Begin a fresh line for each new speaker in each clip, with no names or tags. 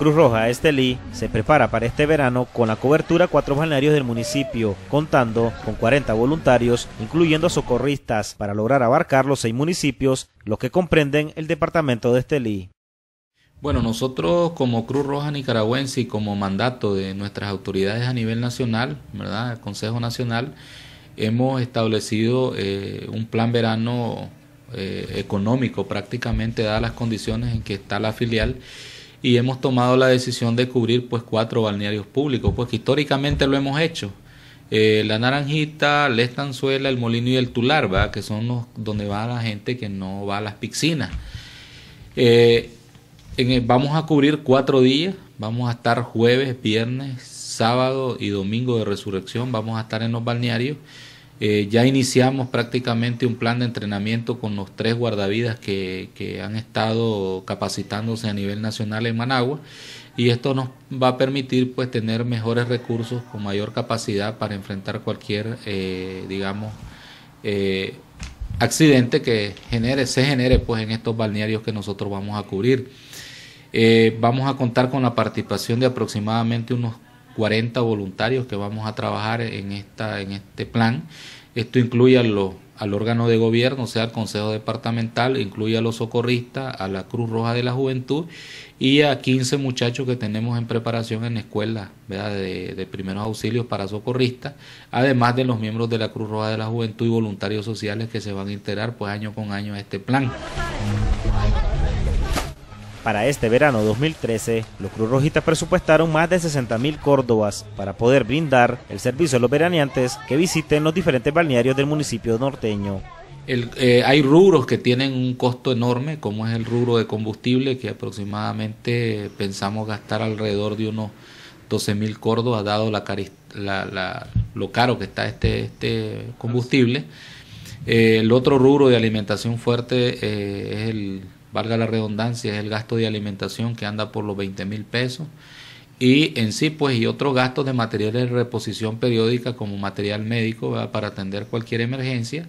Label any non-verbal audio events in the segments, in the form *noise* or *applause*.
Cruz Roja Estelí se prepara para este verano con la cobertura a cuatro balnearios del municipio, contando con 40 voluntarios, incluyendo socorristas, para lograr abarcar los seis municipios, los que comprenden el departamento de Estelí.
Bueno, nosotros como Cruz Roja Nicaragüense y como mandato de nuestras autoridades a nivel nacional, ¿verdad? Consejo Nacional, hemos establecido eh, un plan verano eh, económico prácticamente, dadas las condiciones en que está la filial y hemos tomado la decisión de cubrir pues cuatro balnearios públicos, pues históricamente lo hemos hecho. Eh, la Naranjita, la Estanzuela, el Molino y el Tular, que son los, donde va la gente que no va a las piscinas. Eh, vamos a cubrir cuatro días, vamos a estar jueves, viernes, sábado y domingo de resurrección, vamos a estar en los balnearios eh, ya iniciamos prácticamente un plan de entrenamiento con los tres guardavidas que, han estado capacitándose a nivel nacional en Managua y esto nos va a permitir pues tener mejores recursos con mayor capacidad para enfrentar cualquier eh, digamos eh, accidente que genere se genere pues en estos balnearios que nosotros vamos a cubrir vamos a contar con la participación de aproximadamente unos 40 voluntarios que vamos a trabajar en, esta, en este plan. Esto incluye a al órgano de gobierno, o sea, el Consejo Departamental, incluye a los socorristas, a la Cruz Roja de la Juventud y a 15 muchachos que tenemos en preparación en escuelas de, de, primeros auxilios para socorristas, además de los miembros de la Cruz Roja de la Juventud y voluntarios sociales que se van a integrar pues año con año a este plan. Para
este verano 2013, los Cruz Rojitas presupuestaron más de 60.000 córdobas para poder brindar el servicio a los veraneantes que visiten los diferentes balnearios del municipio norteño.
Eh, hay rubros que tienen un costo enorme, como es el rubro de combustible, que aproximadamente pensamos gastar alrededor de unos mil córdobas, dado lo caro que está este, este combustible. Eh, el otro rubro de alimentación fuerte eh, es el valga la redundancia, es el gasto de alimentación que anda por los 20 mil pesos. Y en sí, pues, y otro gasto de materiales de reposición periódica como material médico para atender cualquier emergencia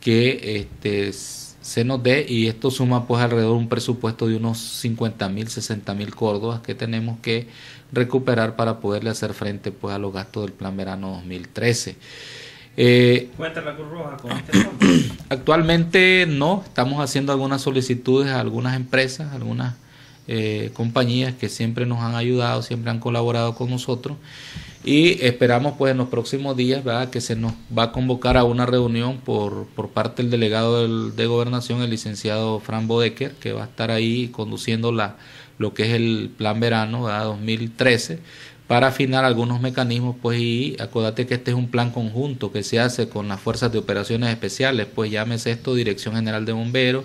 que este, se nos dé y esto suma pues alrededor un presupuesto de unos 50 mil, 60 mil córdobas que tenemos que recuperar para poderle hacer frente pues a los gastos del plan verano 2013. Eh,
este
*clears throat* actualmente no, estamos haciendo algunas solicitudes a algunas empresas, algunas eh, compañías que siempre nos han ayudado, siempre han colaborado con nosotros y esperamos pues en los próximos días que se nos va a convocar a una reunión por, por parte del delegado de gobernación, el licenciado Fran Bodecker, que va a estar ahí conduciendo la, lo que es el plan verano mil 2013 para afinar algunos mecanismos, pues y acuérdate que este es un plan conjunto que se hace con las fuerzas de operaciones especiales, pues llámese esto Dirección General de Bomberos,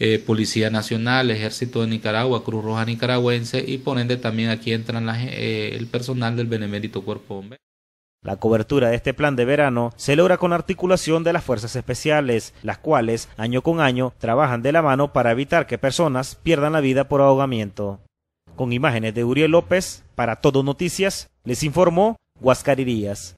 eh, Policía Nacional, Ejército de Nicaragua, Cruz Roja Nicaragüense y por también aquí entran eh, el personal del Benemérito Cuerpo Bombero. La cobertura de este plan de verano se logra con articulación de las fuerzas especiales,
las cuales año con año trabajan de la mano para evitar que personas pierdan la vida por ahogamiento. Con imágenes de Uriel López, para Todo Noticias, les informó Huascarirías.